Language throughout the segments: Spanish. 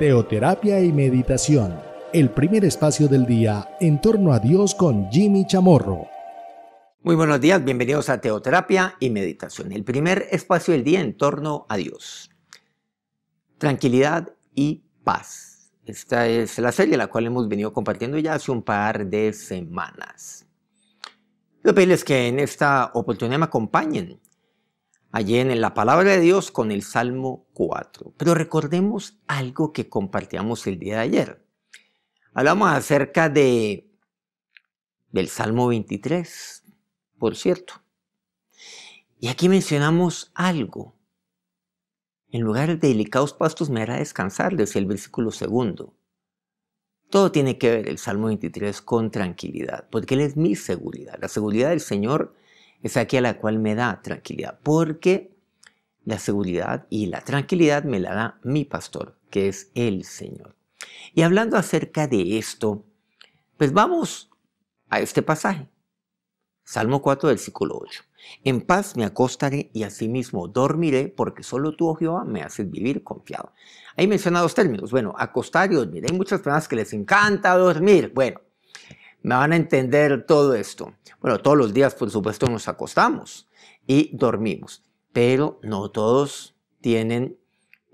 Teoterapia y Meditación, el primer espacio del día en torno a Dios con Jimmy Chamorro. Muy buenos días, bienvenidos a Teoterapia y Meditación, el primer espacio del día en torno a Dios. Tranquilidad y paz. Esta es la serie la cual hemos venido compartiendo ya hace un par de semanas. Quiero pedirles que en esta oportunidad me acompañen allí en la palabra de Dios con el Salmo 4. Pero recordemos algo que compartíamos el día de ayer. Hablamos acerca de, del Salmo 23, por cierto. Y aquí mencionamos algo. En lugar de delicados pastos me hará descansar, decía el versículo segundo. Todo tiene que ver el Salmo 23 con tranquilidad, porque Él es mi seguridad. La seguridad del Señor es a la cual me da tranquilidad, porque la seguridad y la tranquilidad me la da mi pastor, que es el Señor. Y hablando acerca de esto, pues vamos a este pasaje. Salmo 4 del versículo 8. En paz me acostaré y asimismo dormiré, porque solo tú, oh Jehová, me haces vivir confiado. Ahí mencionados términos. Bueno, acostar y dormir. Hay muchas personas que les encanta dormir. Bueno, me van a entender todo esto. Bueno, todos los días, por supuesto, nos acostamos y dormimos, pero no todos tienen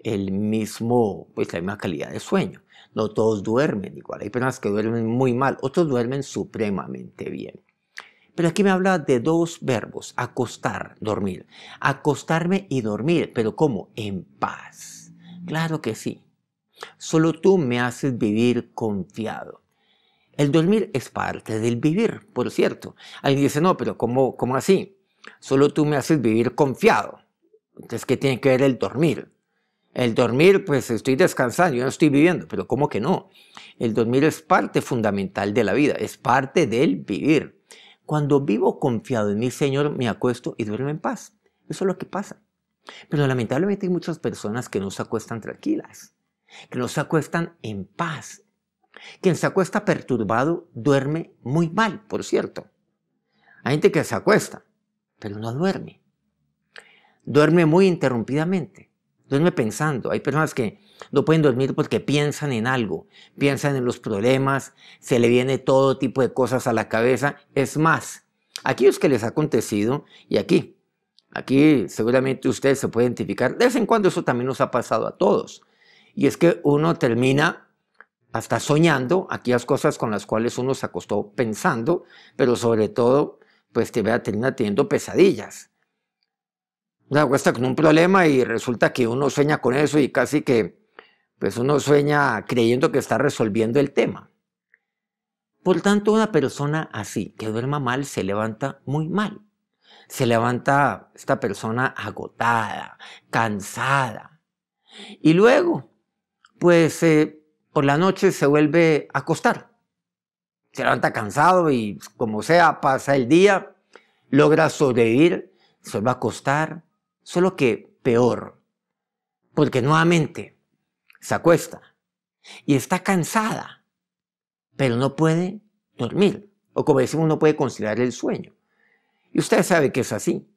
el mismo, pues la misma calidad de sueño. No todos duermen igual. Hay personas que duermen muy mal, otros duermen supremamente bien. Pero aquí me habla de dos verbos, acostar, dormir. Acostarme y dormir, pero ¿cómo? En paz. Claro que sí. Solo tú me haces vivir confiado. El dormir es parte del vivir, por cierto. Alguien dice, no, pero ¿cómo, cómo así? Solo tú me haces vivir confiado. Entonces, ¿qué tiene que ver el dormir? El dormir, pues estoy descansando, yo no estoy viviendo, pero ¿cómo que no? El dormir es parte fundamental de la vida, es parte del vivir. Cuando vivo confiado en mi Señor, me acuesto y duermo en paz. Eso es lo que pasa. Pero lamentablemente hay muchas personas que no se acuestan tranquilas, que no se acuestan en paz, quien se acuesta perturbado duerme muy mal, por cierto. Hay gente que se acuesta, pero no duerme. Duerme muy interrumpidamente. Duerme pensando. Hay personas que no pueden dormir porque piensan en algo, piensan en los problemas, se le viene todo tipo de cosas a la cabeza. Es más, aquí es que les ha acontecido, y aquí, aquí seguramente usted se puede identificar, de vez en cuando eso también nos ha pasado a todos. Y es que uno termina hasta soñando aquellas cosas con las cuales uno se acostó pensando, pero sobre todo, pues te vea termina teniendo pesadillas. una cuesta con un problema y resulta que uno sueña con eso y casi que, pues uno sueña creyendo que está resolviendo el tema. Por tanto, una persona así, que duerma mal, se levanta muy mal. Se levanta esta persona agotada, cansada. Y luego, pues eh, por la noche se vuelve a acostar. Se levanta cansado y como sea, pasa el día, logra sobrevivir, se vuelve a acostar, solo que peor, porque nuevamente se acuesta y está cansada, pero no puede dormir, o como decimos, no puede conciliar el sueño. Y usted sabe que es así.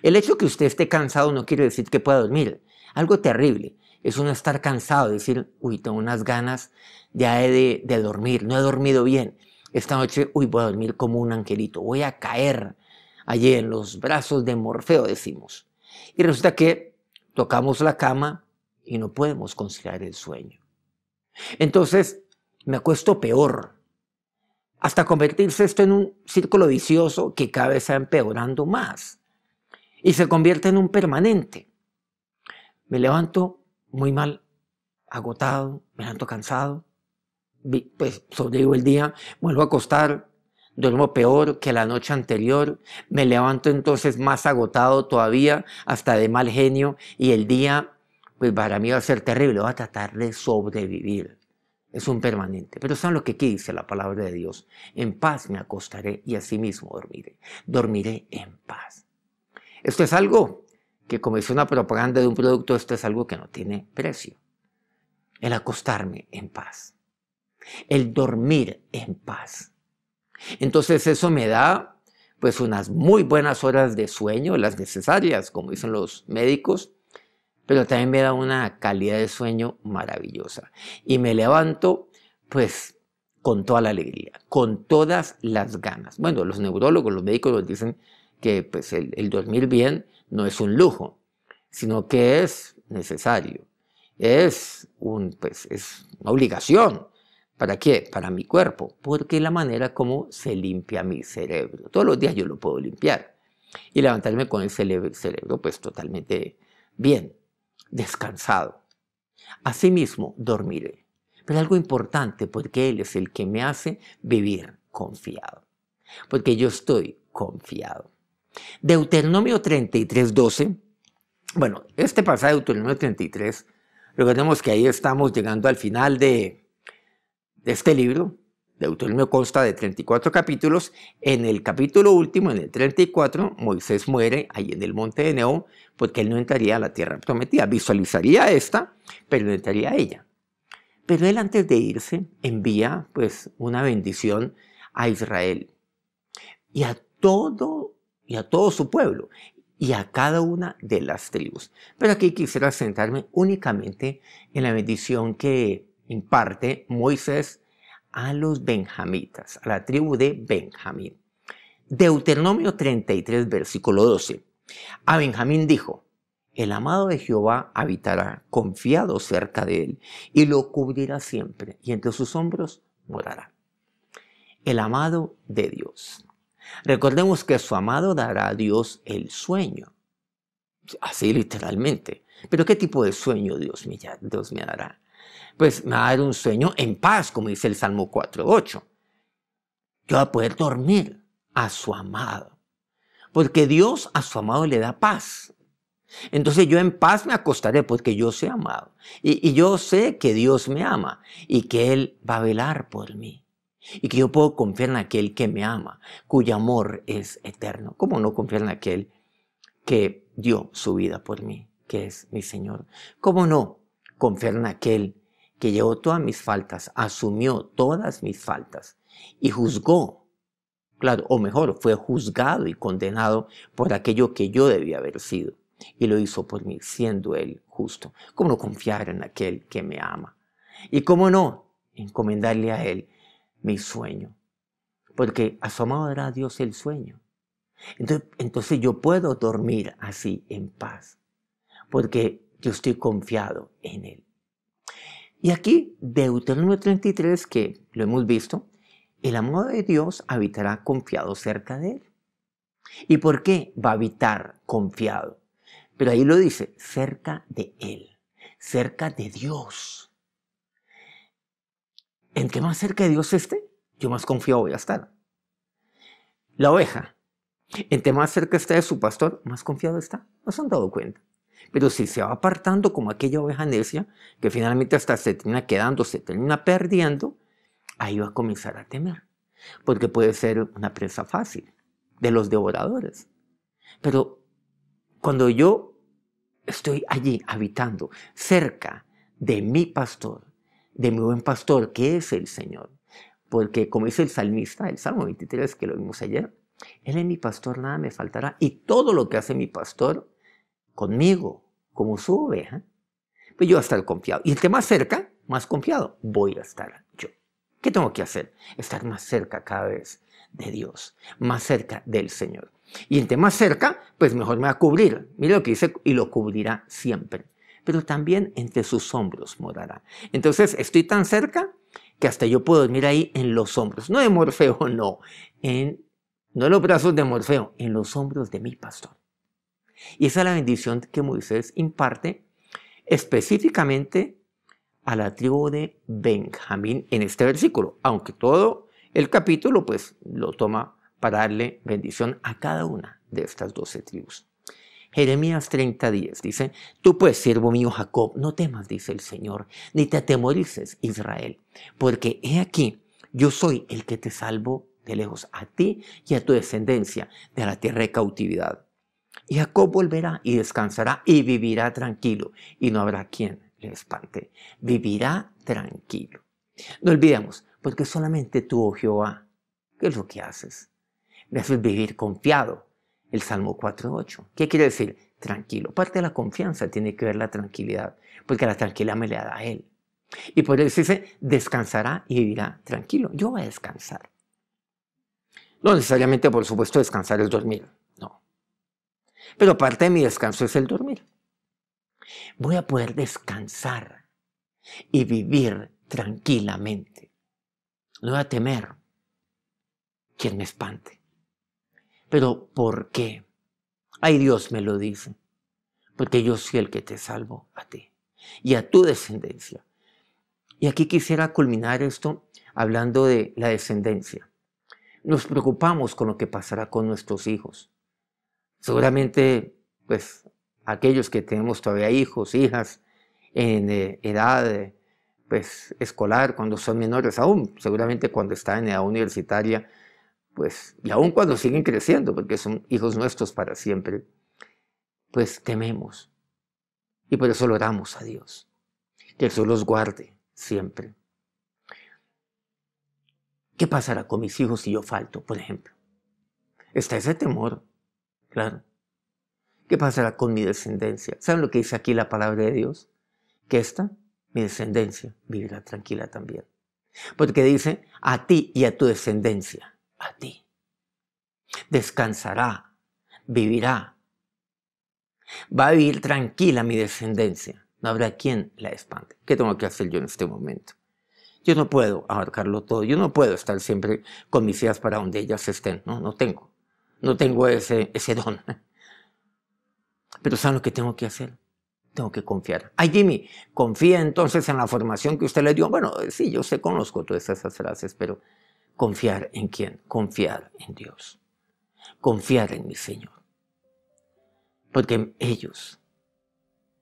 El hecho que usted esté cansado no quiere decir que pueda dormir. Algo terrible es uno estar cansado, decir, uy, tengo unas ganas ya he de dormir, no he dormido bien. Esta noche, uy, voy a dormir como un angelito, voy a caer allí en los brazos de Morfeo, decimos. Y resulta que tocamos la cama y no podemos conciliar el sueño. Entonces, me acuesto peor, hasta convertirse esto en un círculo vicioso que cada vez está empeorando más y se convierte en un permanente. Me levanto muy mal, agotado, me levanto cansado, pues sobrevivo el día, vuelvo a acostar, duermo peor que la noche anterior, me levanto entonces más agotado todavía, hasta de mal genio, y el día, pues para mí va a ser terrible, va a tratar de sobrevivir. Es un permanente. Pero ¿saben lo que aquí dice la palabra de Dios? En paz me acostaré y asimismo dormiré. Dormiré en paz. Esto es algo que como es una propaganda de un producto, esto es algo que no tiene precio. El acostarme en paz. El dormir en paz. Entonces eso me da pues unas muy buenas horas de sueño, las necesarias, como dicen los médicos, pero también me da una calidad de sueño maravillosa. Y me levanto pues con toda la alegría, con todas las ganas. Bueno, los neurólogos, los médicos nos dicen que pues el dormir bien no es un lujo, sino que es necesario. Es, un, pues, es una obligación. ¿Para qué? Para mi cuerpo, porque la manera como se limpia mi cerebro. Todos los días yo lo puedo limpiar y levantarme con el cerebro, cerebro pues totalmente bien, descansado. Asimismo, dormiré. Pero algo importante, porque Él es el que me hace vivir confiado. Porque yo estoy confiado. Deuteronomio 33, 12. Bueno, este pasaje de Deuteronomio 33, recordemos que ahí estamos llegando al final de, de este libro. Deuteronomio consta de 34 capítulos. En el capítulo último, en el 34, Moisés muere ahí en el monte de Neo, porque él no entraría a la tierra prometida. Visualizaría esta, pero no entraría a ella. Pero él antes de irse envía pues una bendición a Israel y a todo y a todo su pueblo y a cada una de las tribus. Pero aquí quisiera sentarme únicamente en la bendición que imparte Moisés a los benjamitas, a la tribu de Benjamín. Deuteronomio 33, versículo 12. A Benjamín dijo, el amado de Jehová habitará confiado cerca de él y lo cubrirá siempre y entre sus hombros morará. El amado de Dios. Recordemos que su amado dará a Dios el sueño. Así literalmente. Pero ¿qué tipo de sueño Dios me, Dios me dará? Pues me va a dar un sueño en paz, como dice el Salmo 4.8. Yo voy a poder dormir a su amado. Porque Dios a su amado le da paz. Entonces yo en paz me acostaré porque yo soy amado. y yo sé que Dios me ama y que Él va a velar por mí y que yo puedo confiar en aquel que me ama, cuyo amor es eterno. ¿Cómo no confiar en aquel que dio su vida por mí, que es mi Señor? ¿Cómo no confiar en aquel que llevó todas mis faltas, asumió todas mis faltas y juzgó? Claro, o mejor, fue juzgado y condenado por aquello que yo debía haber sido. Y lo hizo por mí, siendo Él justo. ¿Cómo no confiar en aquel que me ama? Y cómo no encomendarle a Él mi sueño. Porque asomado era Dios el sueño. Entonces, entonces yo puedo dormir así en paz. Porque yo estoy confiado en Él. Y aquí, Deuteronomio 33, que lo hemos visto, el amor de Dios habitará confiado cerca de Él. ¿Y por qué va a habitar confiado? Pero ahí lo dice, cerca de Él, cerca de Dios. ¿En qué más cerca de Dios esté, yo más confiado voy a estar. La oveja, ¿en qué más cerca está de su pastor, más confiado está. No se han dado cuenta. Pero si se va apartando como aquella oveja necia, que finalmente hasta se termina quedando, se termina perdiendo, ahí va a comenzar a temer. Porque puede ser una presa fácil de los devoradores. Pero cuando yo estoy allí habitando, cerca de mi pastor, de mi buen pastor, que es el Señor. Porque como dice el salmista, el Salmo 23 que lo vimos ayer, Él es mi pastor, nada me faltará. Y todo lo que hace mi pastor conmigo, como su oveja, pues yo voy a estar confiado. Y el que más cerca, más confiado, voy a estar yo. ¿Qué tengo que hacer? Estar más cerca cada vez de Dios, más cerca del Señor. Y el entre más cerca, pues mejor me va a cubrir. Mira lo que dice, y lo cubrirá siempre pero también entre sus hombros morará. Entonces, estoy tan cerca que hasta yo puedo dormir ahí en los hombros, no de Morfeo, no, en, no en los brazos de Morfeo, en los hombros de mi pastor. Y esa es la bendición que Moisés imparte específicamente a la tribu de Benjamín en este versículo, aunque todo el capítulo pues lo toma para darle bendición a cada una de estas doce tribus. Jeremías 30:10 dice, tú pues, siervo mío Jacob, no temas, dice el Señor, ni te atemorices, Israel, porque he aquí, yo soy el que te salvo de lejos, a ti y a tu descendencia de la tierra de cautividad. Y Jacob volverá y descansará y vivirá tranquilo, y no habrá quien le espante. Vivirá tranquilo. No olvidemos, porque solamente tú, oh Jehová, ¿qué es lo que haces? Me haces vivir confiado, el Salmo 4.8. ¿Qué quiere decir? Tranquilo. Parte de la confianza tiene que ver la tranquilidad, porque la tranquilidad me la da a Él. Y por eso dice, descansará y vivirá tranquilo. Yo voy a descansar. No necesariamente, por supuesto, descansar es dormir. No. Pero parte de mi descanso es el dormir. Voy a poder descansar y vivir tranquilamente. No voy a temer quien me espante. Pero ¿por qué? Ay, Dios me lo dice. Porque yo soy el que te salvo a ti y a tu descendencia. Y aquí quisiera culminar esto hablando de la descendencia. Nos preocupamos con lo que pasará con nuestros hijos. Seguramente, pues, aquellos que tenemos todavía hijos, hijas, en eh, edad pues, escolar, cuando son menores aún, seguramente cuando están en edad universitaria, pues, y aun cuando siguen creciendo, porque son hijos nuestros para siempre, pues tememos. Y por eso lo oramos a Dios. Que Jesús los guarde siempre. ¿Qué pasará con mis hijos si yo falto, por ejemplo? Está ese temor, claro. ¿Qué pasará con mi descendencia? ¿Saben lo que dice aquí la palabra de Dios? Que esta, mi descendencia, vivirá tranquila también. Porque dice, a ti y a tu descendencia a ti. Descansará, vivirá. Va a vivir tranquila mi descendencia. No habrá quien la espante. ¿Qué tengo que hacer yo en este momento? Yo no puedo abarcarlo todo. Yo no puedo estar siempre con mis hijas para donde ellas estén. No, no tengo. No tengo ese, ese don. Pero ¿saben lo que tengo que hacer? tengo que confiar. Ay, Jimmy, confía entonces en la formación que usted le dio. Bueno, sí, yo sé, conozco todas esas frases, pero ¿Confiar en quién? Confiar en Dios. Confiar en mi Señor. Porque ellos,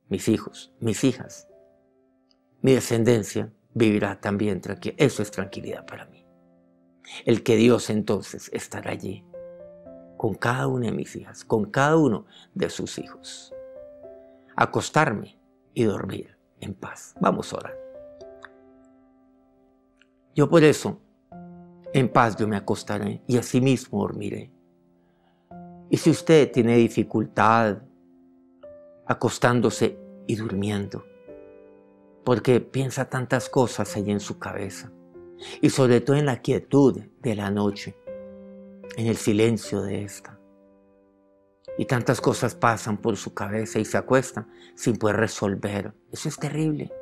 mis hijos, mis hijas, mi descendencia vivirá también tranquila. Eso es tranquilidad para mí. El que Dios entonces estará allí con cada una de mis hijas, con cada uno de sus hijos. Acostarme y dormir en paz. Vamos a orar. Yo por eso en paz yo me acostaré y mismo dormiré. Y si usted tiene dificultad acostándose y durmiendo, porque piensa tantas cosas ahí en su cabeza, y sobre todo en la quietud de la noche, en el silencio de esta. Y tantas cosas pasan por su cabeza y se acuestan sin poder resolver. Eso es terrible.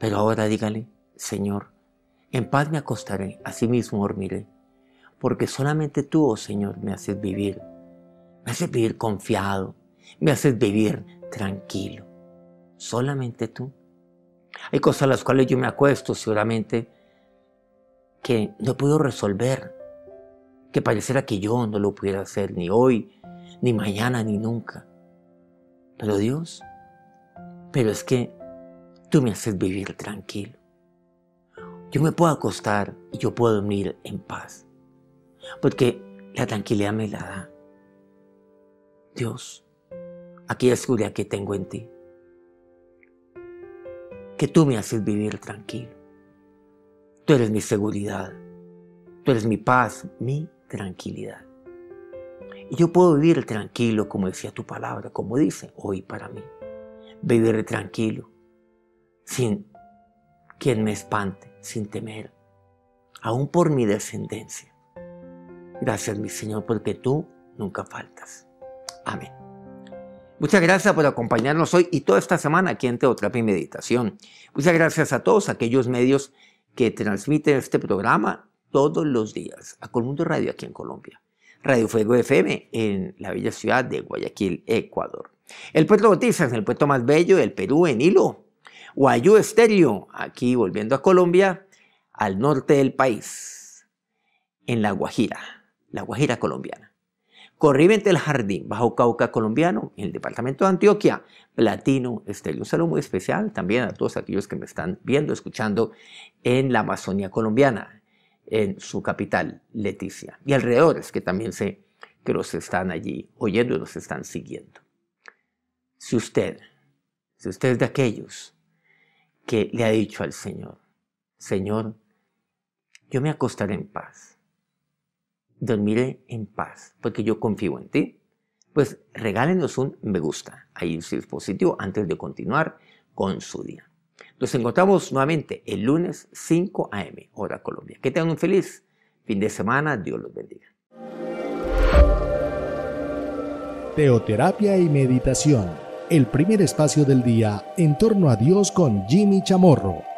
Pero ahora dígale, Señor, en paz me acostaré, así mismo dormiré, porque solamente tú, oh Señor, me haces vivir. Me haces vivir confiado, me haces vivir tranquilo. Solamente tú. Hay cosas a las cuales yo me acuesto seguramente que no puedo resolver, que pareciera que yo no lo pudiera hacer ni hoy, ni mañana, ni nunca. Pero Dios, pero es que tú me haces vivir tranquilo yo me puedo acostar y yo puedo dormir en paz. Porque la tranquilidad me la da. Dios, aquella seguridad que tengo en ti. Que tú me haces vivir tranquilo. Tú eres mi seguridad. Tú eres mi paz, mi tranquilidad. Y yo puedo vivir tranquilo, como decía tu palabra, como dice hoy para mí. Vivir tranquilo, sin quien me espante sin temer, aún por mi descendencia. Gracias, mi Señor, porque tú nunca faltas. Amén. Muchas gracias por acompañarnos hoy y toda esta semana aquí en Teotrapia y Meditación. Muchas gracias a todos aquellos medios que transmiten este programa todos los días a Colmundo Radio aquí en Colombia. Radio Fuego FM en la bella ciudad de Guayaquil, Ecuador. El puerto Bautista en el puerto más bello del Perú, en Hilo, Guayú Estéreo, aquí volviendo a Colombia, al norte del país, en La Guajira, La Guajira colombiana. Corriente del Jardín, Bajo Cauca colombiano, en el departamento de Antioquia, Platino Estéreo. Un saludo muy especial también a todos aquellos que me están viendo, escuchando en la Amazonía colombiana, en su capital, Leticia, y alrededores que también sé que los están allí oyendo y los están siguiendo. Si usted, si usted es de aquellos que le ha dicho al Señor, Señor, yo me acostaré en paz, dormiré en paz, porque yo confío en ti. Pues regálenos un me gusta ahí si es positivo antes de continuar con su día. Nos encontramos nuevamente el lunes 5 a.m. hora Colombia. Que tengan un feliz fin de semana. Dios los bendiga. Teoterapia y meditación el primer espacio del día en torno a Dios con Jimmy Chamorro.